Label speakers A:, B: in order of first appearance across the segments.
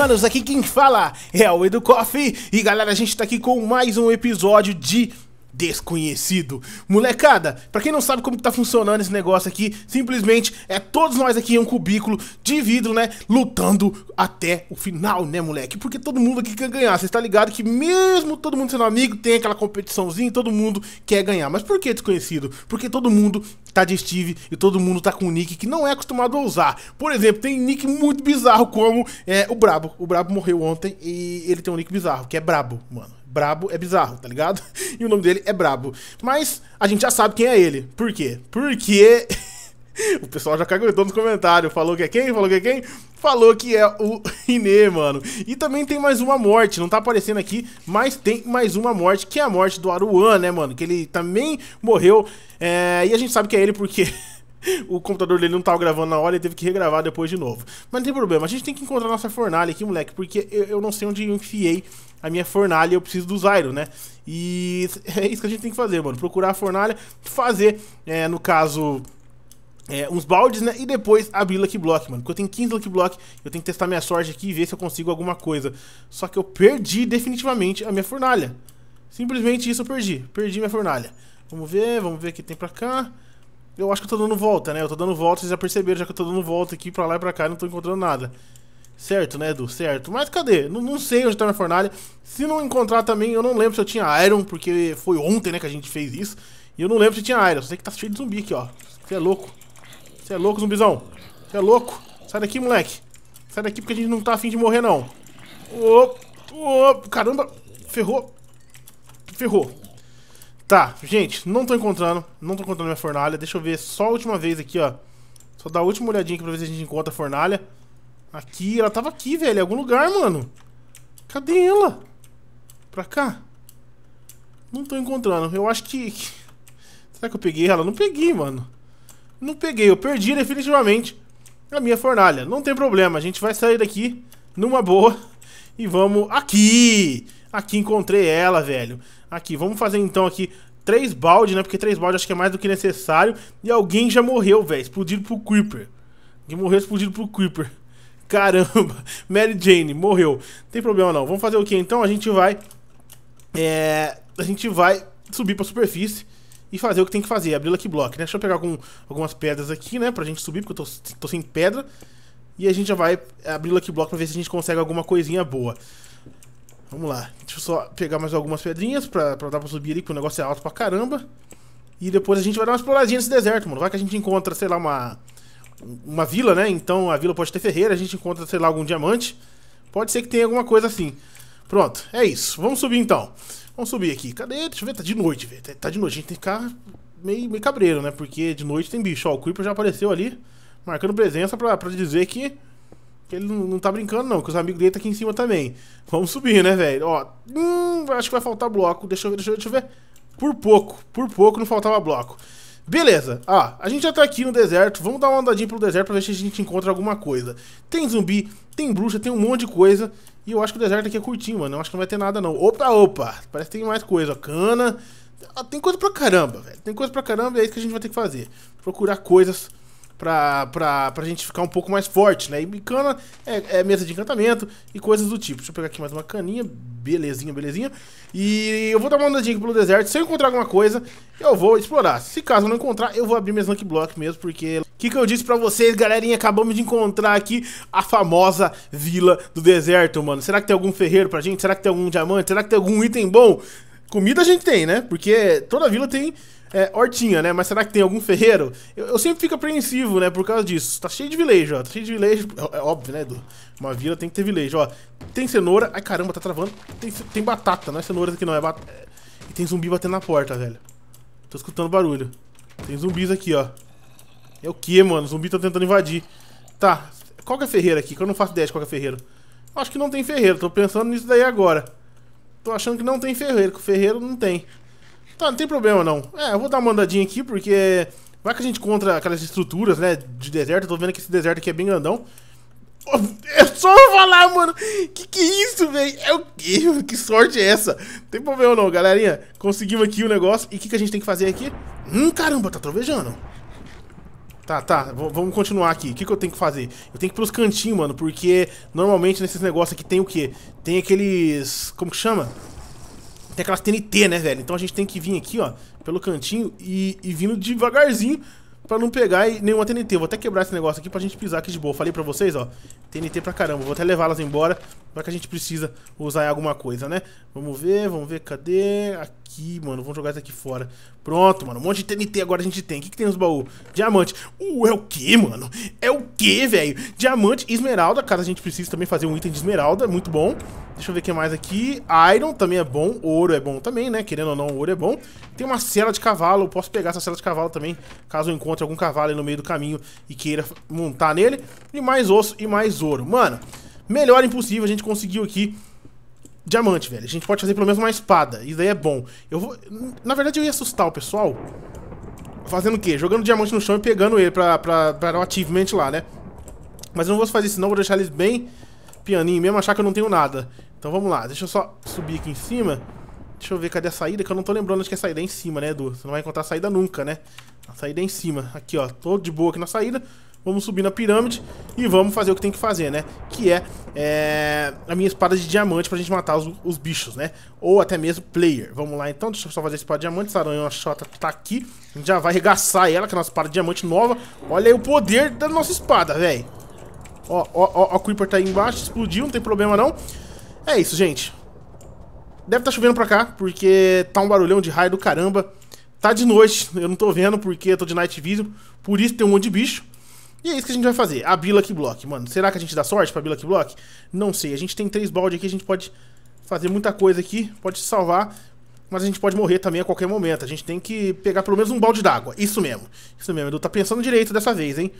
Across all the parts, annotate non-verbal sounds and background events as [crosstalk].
A: manos aqui quem fala é o Edu Coffee. E galera, a gente tá aqui com mais um episódio de desconhecido. Molecada, para quem não sabe como tá funcionando esse negócio aqui, simplesmente é todos nós aqui em um cubículo de vidro, né, lutando até o final, né, moleque? Porque todo mundo aqui quer ganhar. Você tá ligado que mesmo todo mundo sendo amigo, tem aquela competiçãozinha, todo mundo quer ganhar. Mas por que desconhecido? Porque todo mundo tá de Steve e todo mundo tá com um nick que não é acostumado a usar. Por exemplo, tem nick muito bizarro como é, o Brabo. O Brabo morreu ontem e ele tem um nick bizarro, que é Brabo, mano. Brabo é bizarro, tá ligado? [laughs] E o nome dele é Brabo. Mas a gente já sabe quem é ele. Por quê? Porque. [laughs] o pessoal já caguetou nos comentários. Falou que é quem? Falou que é quem? Falou que é o [laughs] Inê, mano. E também tem mais uma morte. Não tá aparecendo aqui, mas tem mais uma morte, que é a morte do Aruan, né, mano? Que ele também morreu. É... E a gente sabe que é ele porque. o computador dele não tava gravando na hora e teve que regravar depois de novo. Mas não tem problema, a gente tem que encontrar nossa fornalha aqui, moleque, porque eu, eu não sei onde eu enfiei a minha fornalha eu preciso do Zyro, né? E é isso que a gente tem que fazer, mano. Procurar a fornalha, fazer, é, no caso, é, uns baldes, né? E depois abrir Lucky Block, mano. Porque eu tenho 15 Lucky Block, eu tenho que testar minha sorte aqui e ver se eu consigo alguma coisa. Só que eu perdi definitivamente a minha fornalha. Simplesmente isso eu perdi. Perdi minha fornalha. Vamos ver, vamos ver o que tem pra cá. Eu acho que eu tô dando volta, né? Eu tô dando volta, vocês já perceberam já que eu tô dando volta aqui pra lá e pra cá e não tô encontrando nada. Certo, né, Edu? Certo. Mas cadê? Não, não sei onde tá minha fornalha. Se não encontrar também, eu não lembro se eu tinha Iron, porque foi ontem, né, que a gente fez isso. E eu não lembro se tinha Iron. Só sei que tá cheio de zumbi aqui, ó. Você é louco. Você é louco, zumbizão. Você é louco. Sai daqui, moleque. Sai daqui porque a gente não tá afim de morrer, não. Opa, opa, caramba. Ferrou. Ferrou. Tá, gente, não tô encontrando. Não tô encontrando minha fornalha. Deixa eu ver só a última vez aqui, ó. Só dar a última olhadinha aqui pra ver se a gente encontra a fornalha. Aqui, ela tava aqui, velho. Em algum lugar, mano. Cadê ela? Pra cá. Não tô encontrando. Eu acho que... Será que eu peguei ela? Não peguei, mano. Não peguei. Eu perdi definitivamente a minha fornalha. Não tem problema. A gente vai sair daqui numa boa. E vamos... Aqui! Aqui encontrei ela, velho. Aqui, vamos fazer então aqui três balde, né? Porque três balde acho que é mais do que necessário. E alguém já morreu, velho. Explodido pro Creeper. Alguém morreu explodido pro Creeper. Caramba, [laughs] Mary Jane morreu. Não tem problema não. Vamos fazer o que então? A gente vai. É, a gente vai subir pra superfície e fazer o que tem que fazer. Abrir o Lucky Block, né? Deixa eu pegar algum, algumas pedras aqui, né? Pra gente subir, porque eu tô, tô sem pedra. E a gente já vai abrir o Lucky Block pra ver se a gente consegue alguma coisinha boa. Vamos lá. Deixa eu só pegar mais algumas pedrinhas pra, pra dar pra subir ali, porque o negócio é alto pra caramba. E depois a gente vai dar uma exploradinha nesse deserto, mano. Vai que a gente encontra, sei lá, uma uma vila, né? Então a vila pode ter ferreira, a gente encontra, sei lá, algum diamante. Pode ser que tenha alguma coisa assim. Pronto, é isso. Vamos subir então. Vamos subir aqui. Cadê? Deixa eu ver, tá de noite, velho. Tá, tá de noite, a gente tem que ficar meio, meio cabreiro, né? Porque de noite tem bicho. Ó, o Creeper já apareceu ali, marcando presença pra, pra dizer que, que ele não, não tá brincando, não. Que os amigos dele tá aqui em cima também. Vamos subir, né, velho? Ó, hum, acho que vai faltar bloco. Deixa eu ver, deixa eu ver, deixa eu ver. Por pouco, por pouco não faltava bloco. Beleza, ah, a gente já tá aqui no deserto, vamos dar uma andadinha pelo deserto pra ver se a gente encontra alguma coisa. Tem zumbi, tem bruxa, tem um monte de coisa. E eu acho que o deserto aqui é curtinho, mano. Eu acho que não vai ter nada, não. Opa, opa, parece que tem mais coisa. Cana. Ah, tem coisa pra caramba, velho. Tem coisa pra caramba e é isso que a gente vai ter que fazer. Procurar coisas pra, pra, pra gente ficar um pouco mais forte, né? E cana é, é, mesa de encantamento e coisas do tipo. Deixa eu pegar aqui mais uma caninha, belezinha, belezinha. E eu vou dar uma andadinha aqui pelo deserto. Se eu encontrar alguma coisa, eu vou explorar. Se caso não encontrar, eu vou abrir minhas Lucky Block mesmo, porque... O que, que eu disse pra vocês, galerinha? Acabamos de encontrar aqui a famosa Vila do Deserto, mano. Será que tem algum ferreiro pra gente? Será que tem algum diamante? Será que tem algum item bom? Comida a gente tem, né? Porque toda vila tem é, hortinha, né? Mas será que tem algum ferreiro? Eu, eu, sempre fico apreensivo, né? Por causa disso. Tá cheio de vilejo, ó. Tá cheio de vilejo. É, é óbvio, né, Edu? Uma vila tem que ter vilejo, ó. Tem cenoura. Ai, caramba, tá travando. Tem, tem batata, não é cenoura aqui não. É batata. É, e tem zumbi batendo na porta, velho. Tô escutando barulho. Tem zumbis aqui, ó. É o que, mano? Zumbi tá tentando invadir. Tá. Qual que é ferreiro aqui? Que eu não faço ideia de qual que é ferreiro. Acho que não tem ferreiro. Tô pensando nisso daí agora. Tô achando que não tem ferreiro. Que o ferreiro não tem. Tá, não tem problema não. É, eu vou dar uma andadinha aqui, porque vai que a gente encontra aquelas estruturas, né, de deserto. Eu tô vendo que esse deserto aqui é bem grandão. É só falar, mano. Que que é isso, velho? É o quê? Que sorte é essa? Não tem problema não, galerinha. Conseguimos aqui o negócio. E o que, que a gente tem que fazer aqui? Hum, caramba, tá trovejando. Tá, tá, vamos continuar aqui. O que, que eu tenho que fazer? Eu tenho que ir pros cantinhos, mano, porque normalmente nesses negócios aqui tem o quê? Tem aqueles... como que chama? tem aquelas TNT, né, velho? Então a gente tem que vir aqui, ó, pelo cantinho e, e vindo devagarzinho pra não pegar nenhuma TNT. Vou até quebrar esse negócio aqui pra gente pisar aqui de boa. Falei pra vocês, ó, TNT pra caramba. Vou até levá-las embora, vai que a gente precisa usar em alguma coisa, né? Vamos ver, vamos ver, cadê? Aqui, mano, vamos jogar isso aqui fora. Pronto, mano, um monte de TNT agora a gente tem. O que, que tem nos baús? Diamante. Uh, é o que, mano? É o que, velho? Diamante, esmeralda, caso a gente precise também fazer um item de esmeralda, muito bom. Deixa eu ver o que mais aqui. Iron também é bom. Ouro é bom também, né? Querendo ou não, ouro é bom. Tem uma cela de cavalo. Eu posso pegar essa cela de cavalo também, caso eu encontre algum cavalo aí no meio do caminho e queira montar nele. E mais osso e mais ouro. Mano, melhor impossível. A gente conseguiu aqui diamante, velho. A gente pode fazer pelo menos uma espada. Isso daí é bom. Eu vou... Na verdade, eu ia assustar o pessoal fazendo o quê? Jogando diamante no chão e pegando ele pra, pra, pra o achievement lá, né? Mas eu não vou fazer isso não, vou deixar eles bem pianinho mesmo, achar que eu não tenho nada. Então vamos lá, deixa eu só subir aqui em cima. Deixa eu ver cadê a saída, que eu não tô lembrando onde que é a saída. É em cima, né, Edu? Você não vai encontrar a saída nunca, né? A saída é em cima. Aqui, ó. Tô de boa aqui na saída. Vamos subir na pirâmide e vamos fazer o que tem que fazer, né? Que é, é a minha espada de diamante pra gente matar os, os, bichos, né? Ou até mesmo player. Vamos lá, então. Deixa eu só fazer a espada de diamante. Saranhão Xota tá aqui. A gente já vai arregaçar ela, que é a nossa espada de diamante nova. Olha aí o poder da nossa espada, velho. Ó, ó, ó, o Creeper tá aí embaixo. Explodiu, não tem problema não. É isso, gente. Deve estar tá chovendo pra cá, porque tá um barulhão de raio do caramba. Tá de noite, eu não tô vendo porque eu tô de night vision, por isso tem um monte de bicho. E é isso que a gente vai fazer, a Bila que Block. Mano, será que a gente dá sorte pra Bila que Block? Não sei, a gente tem três balde aqui, a gente pode fazer muita coisa aqui, pode se salvar, mas a gente pode morrer também a qualquer momento. A gente tem que pegar pelo menos um balde d'água, isso mesmo. Isso mesmo, Edu tá pensando direito dessa vez, hein?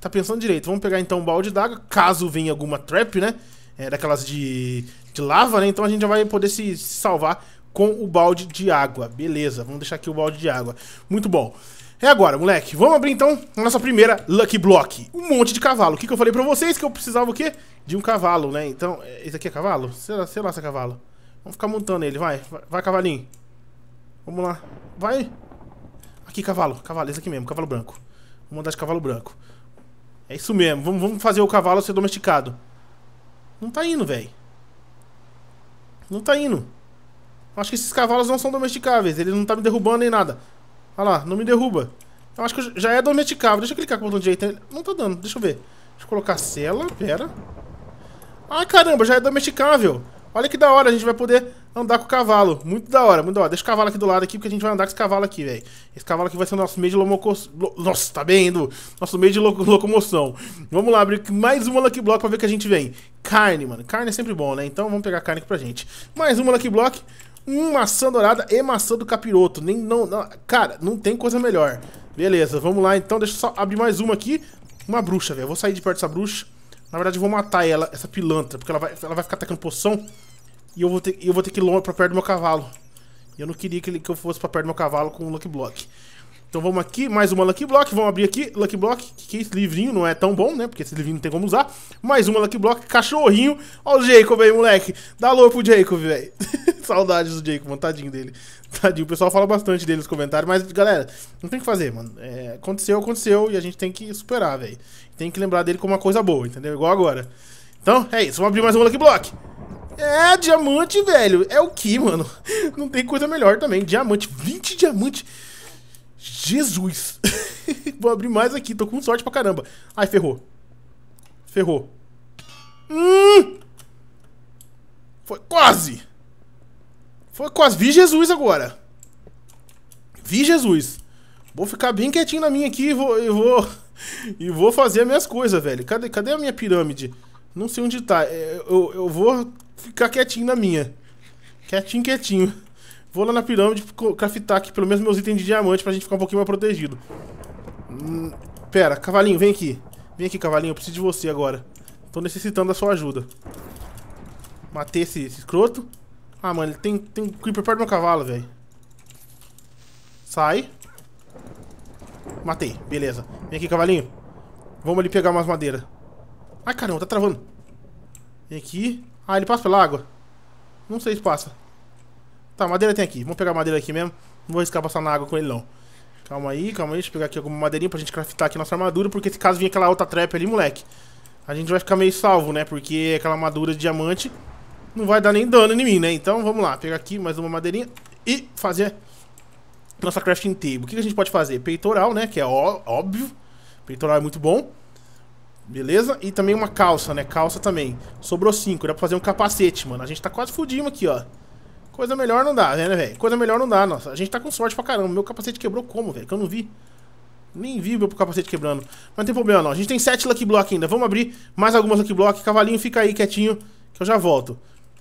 A: Tá pensando direito. Vamos pegar então um balde d'água, caso venha alguma trap, né? É, daquelas de de lava, né? Então a gente já vai poder se, salvar com o balde de água. Beleza, vamos deixar aqui o balde de água. Muito bom. É agora, moleque. Vamos abrir então a nossa primeira Lucky Block. Um monte de cavalo. O que, que eu falei pra vocês? Que eu precisava o quê? De um cavalo, né? Então, é, esse aqui é cavalo? Sei lá, sei lá se é cavalo. Vamos ficar montando ele, vai. Vai, vai cavalinho. Vamos lá. Vai. Aqui, cavalo. Cavalo, esse aqui mesmo, cavalo branco. Vamos mandar de cavalo branco. É isso mesmo. Vamos, vamos fazer o cavalo ser domesticado. Não tá indo, velho. Não tá indo. Acho que esses cavalos não são domesticáveis. Ele não tá me derrubando nem nada. Olha lá, não me derruba. Eu acho que já é domesticável. Deixa eu clicar com o botão direito. Não tá dando, deixa eu ver. Deixa eu colocar a cela, pera. Ai, caramba, já é domesticável. Olha que da hora, a gente vai poder andar com o cavalo. Muito da hora, muito da hora. Deixa o cavalo aqui do lado aqui, porque a gente vai andar com esse cavalo aqui, velho. Esse cavalo aqui vai ser o nosso meio de locomoção. Nossa, tá bem indo. Nosso meio de lo... locomoção. Vamos lá, abrir mais uma Lucky Block pra ver o que a gente vem. Carne, mano. Carne é sempre bom, né? Então vamos pegar carne aqui pra gente. Mais uma Lucky Block. uma maçã dourada e maçã do capiroto. Nem, não, não, cara, não tem coisa melhor. Beleza, vamos lá então. Deixa eu só abrir mais uma aqui. Uma bruxa, velho. Vou sair de perto dessa bruxa. Na verdade, eu vou matar ela, essa pilantra, porque ela vai, ela vai ficar atacando poção e eu vou ter, eu vou ter que ir longe pra perto do meu cavalo. E eu não queria que, ele, que eu fosse pra perto do meu cavalo com o Lucky Block. Então vamos aqui, mais uma Lucky Block, vamos abrir aqui, Lucky Block, que esse livrinho não é tão bom, né? Porque esse livrinho não tem como usar. Mais uma Lucky Block, cachorrinho. Ó o Jacob aí, moleque. Dá louco pro Jacob, velho. [laughs] Saudades do Jacob, mano, tadinho dele. Tadinho, o pessoal fala bastante dele nos comentários, mas galera, não tem o que fazer, mano. É, aconteceu, aconteceu e a gente tem que superar, velho. Tem que lembrar dele como uma coisa boa, entendeu? Igual agora. Então, é isso, vamos abrir mais uma Lucky Block. É, diamante, velho. É o que, mano? [laughs] Não tem coisa melhor também. Diamante, 20 diamantes. Jesus! [laughs] Vou abrir mais aqui, tô com sorte pra caramba. Ai, ferrou. Ferrou. Hum! Foi quase! Foi quase. Vi Jesus agora. Vi Jesus. Vou ficar bem quietinho na minha aqui e vou... E vou, [laughs] e vou fazer as minhas coisas, velho. Cadê, cadê a minha pirâmide? Não sei onde tá. É, eu, eu vou ficar quietinho na minha. Quietinho, quietinho. Vou lá na pirâmide craftar aqui pelo menos meus itens de diamante pra gente ficar um pouquinho mais protegido. Hum, pera, cavalinho, vem aqui. Vem aqui, cavalinho, eu preciso de você agora. Tô necessitando da sua ajuda. Matei esse, esse escroto. Ah, mano, tem, tem um creeper perto do meu cavalo, velho. Sai. Matei, beleza. Vem aqui, cavalinho. Vamos ali pegar umas madeiras. Ai, caramba, tá travando. Vem aqui. Ah, ele passa pela água. Não sei se passa. Tá, madeira tem aqui. Vamos pegar madeira aqui mesmo. Não vou arriscar passar na água com ele, não. Calma aí, calma aí. Deixa eu pegar aqui alguma madeirinha pra gente craftar aqui nossa armadura. Porque se caso vir aquela outra trap ali, moleque, a gente vai ficar meio salvo, né? Porque aquela armadura de diamante não vai dar nem dano em mim, né? Então, vamos lá. Pegar aqui mais uma madeirinha e fazer nossa crafting table. O que a gente pode fazer? Peitoral, né? Que é óbvio. Peitoral é muito bom. Beleza? E também uma calça, né? Calça também. Sobrou 5. Dá pra fazer um capacete, mano. A gente tá quase fudinho aqui, ó. Coisa melhor não dá, né, né, velho? Coisa melhor não dá, nossa. A gente tá com sorte pra caramba. Meu capacete quebrou como, velho? Que eu não vi. Nem vi meu capacete quebrando. Mas não tem problema, não. A gente tem sete Lucky Block ainda. Vamos abrir mais algumas Lucky Block. Cavalinho, fica aí quietinho, que eu já volto.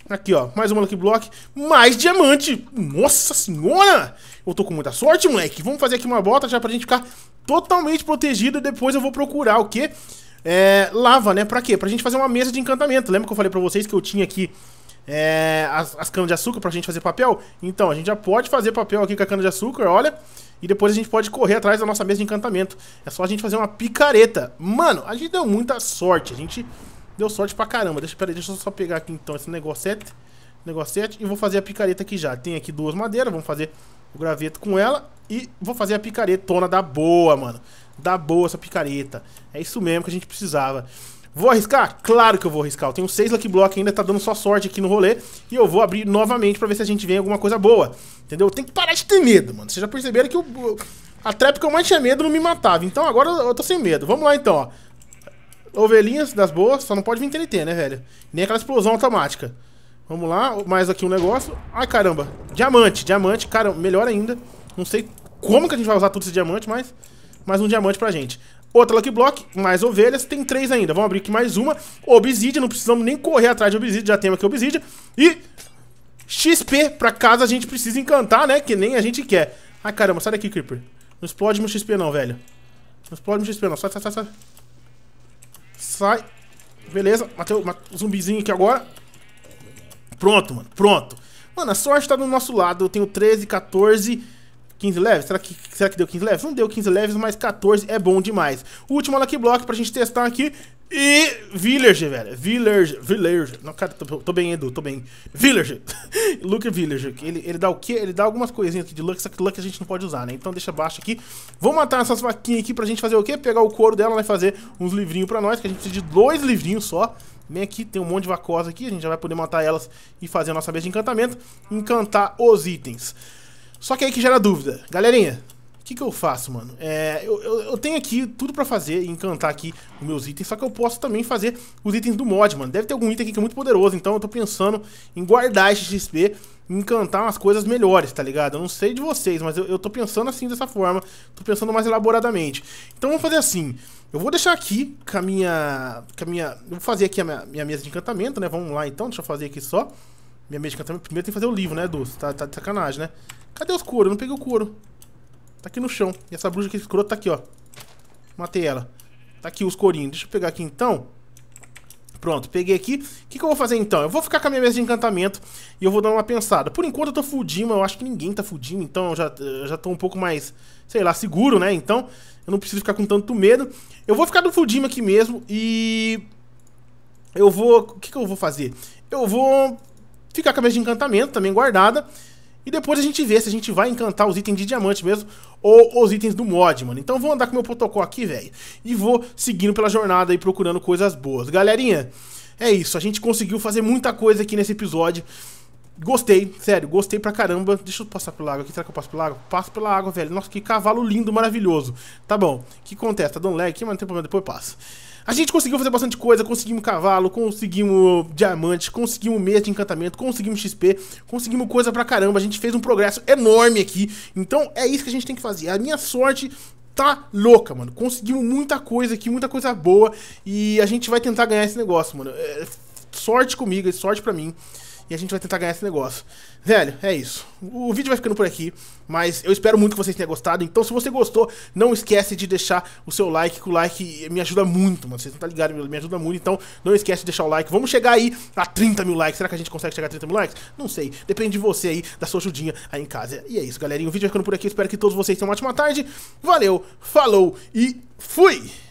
A: Aqui, ó. Mais uma Lucky Block. Mais diamante! Nossa senhora! Eu tô com muita sorte, moleque. Vamos fazer aqui uma bota já pra gente ficar totalmente protegido. E depois eu vou procurar o quê? É, lava, né? Pra quê? Pra gente fazer uma mesa de encantamento. Lembra que eu falei pra vocês que eu tinha aqui é, as, as canas-de-açúcar pra gente fazer papel. Então, a gente já pode fazer papel aqui com a cana-de-açúcar, olha. E depois a gente pode correr atrás da nossa mesa de encantamento. É só a gente fazer uma picareta. Mano, a gente deu muita sorte. A gente deu sorte pra caramba. Deixa, peraí, deixa eu só pegar aqui então esse negocete. Negocete. E vou fazer a picareta aqui já. Tem aqui duas madeiras. Vamos fazer o graveto com ela. E vou fazer a picaretona da boa, mano. Da boa essa picareta. É isso mesmo que a gente precisava. Vou arriscar? Claro que eu vou arriscar. Eu tenho seis Lucky Block ainda, tá dando só sorte aqui no rolê. E eu vou abrir novamente pra ver se a gente vem alguma coisa boa. Entendeu? Tem que parar de ter medo, mano. Vocês já perceberam que a trap que eu mais tinha medo não me matava. Então agora eu tô sem medo. Vamos lá então, ó. Ovelhinhas das boas, só não pode vir TNT, né, velho? Nem aquela explosão automática. Vamos lá, mais aqui um negócio. Ai, caramba. Diamante, diamante. Cara, melhor ainda. Não sei como que a gente vai usar tudo esse diamante, mas... Mais um diamante pra gente outra Lucky Block, mais ovelhas, tem três ainda. Vamos abrir aqui mais uma. Obsidian, não precisamos nem correr atrás de Obsidian, já temos aqui Obsidian. E XP, pra casa a gente precisa encantar, né? Que nem a gente quer. Ai, caramba, sai daqui, Creeper. Não explode meu XP não, velho. Não explode meu XP não. Sai, sai, sai, sai. Sai. Beleza, matei o zumbizinho aqui agora. Pronto, mano, pronto. Mano, a sorte tá do nosso lado. Eu tenho 13, 14... 15 leves? Será que, será que deu 15 leves? Não deu 15 leves, mas 14 é bom demais. O último Lucky Block pra gente testar aqui. E Village, velho. Village, Village. Não, cara, tô, tô bem, Edu, tô bem. Village. [laughs] Luke Village. Ele, ele dá o quê? Ele dá algumas coisinhas aqui de Luck, só que Luck a gente não pode usar, né? Então deixa baixo aqui. Vou matar essas vaquinhas aqui pra gente fazer o quê? Pegar o couro dela, vai fazer uns livrinhos pra nós, que a gente precisa de dois livrinhos só. Bem aqui, tem um monte de vacosa aqui, a gente já vai poder matar elas e fazer a nossa mesa de encantamento. Encantar os itens. Só que aí que gera dúvida. Galerinha, o que, que eu faço, mano? É, eu, eu, eu, tenho aqui tudo pra fazer e encantar aqui os meus itens, só que eu posso também fazer os itens do mod, mano. Deve ter algum item aqui que é muito poderoso, então eu tô pensando em guardar esse XP encantar umas coisas melhores, tá ligado? Eu não sei de vocês, mas eu, eu tô pensando assim dessa forma, tô pensando mais elaboradamente. Então vamos fazer assim, eu vou deixar aqui com a minha... Com a minha eu vou fazer aqui a minha, minha mesa de encantamento, né? Vamos lá então, deixa eu fazer aqui só. Minha encantamento primeiro tem que fazer o livro, né, doce Tá, tá de sacanagem, né? Cadê os couro? Eu não peguei o couro. Tá aqui no chão. E essa bruxa que escrota tá aqui, ó. Matei ela. Tá aqui os corinhos. Deixa eu pegar aqui então. Pronto, peguei aqui. O que, que, eu vou fazer então? Eu vou ficar com a minha mesa de encantamento e eu vou dar uma pensada. Por enquanto eu tô fudinho, eu acho que ninguém tá fudinho, então eu já, eu já tô um pouco mais, sei lá, seguro, né? Então eu não preciso ficar com tanto medo. Eu vou ficar no fudinho aqui mesmo e. Eu vou. O que, que eu vou fazer? Eu vou Fica a cabeça de encantamento também guardada. E depois a gente vê se a gente vai encantar os itens de diamante mesmo ou os itens do mod, mano. Então vou andar com o meu protocolo aqui, velho. E vou seguindo pela jornada e procurando coisas boas. Galerinha, é isso. A gente conseguiu fazer muita coisa aqui nesse episódio. Gostei, sério, gostei pra caramba. Deixa eu passar pela água aqui. Será que eu passo pela água? Passo pela água, velho. Nossa, que cavalo lindo, maravilhoso. Tá bom. O que acontece? Tá dando lag aqui, mas não tem problema, depois passa. A gente conseguiu fazer bastante coisa, conseguimos cavalo, conseguimos diamante, conseguimos mesa de encantamento, conseguimos XP, conseguimos coisa pra caramba. A gente fez um progresso enorme aqui. Então é isso que a gente tem que fazer. A minha sorte tá louca, mano. Conseguimos muita coisa aqui, muita coisa boa. E a gente vai tentar ganhar esse negócio, mano. É, sorte comigo, é sorte pra mim e a gente vai tentar ganhar esse negócio. Velho, é isso. O vídeo vai ficando por aqui, mas eu espero muito que vocês tenham gostado. Então, se você gostou, não esquece de deixar o seu like, que o like me ajuda muito, mano. Vocês não tá ligados, me ajuda muito. Então, não esquece de deixar o like. Vamos chegar aí a 30 mil likes. Será que a gente consegue chegar a 30 mil likes? Não sei. Depende de você aí, da sua ajudinha aí em casa. E é isso, galerinha. O vídeo vai ficando por aqui. Espero que todos vocês tenham uma ótima tarde. Valeu, falou e fui!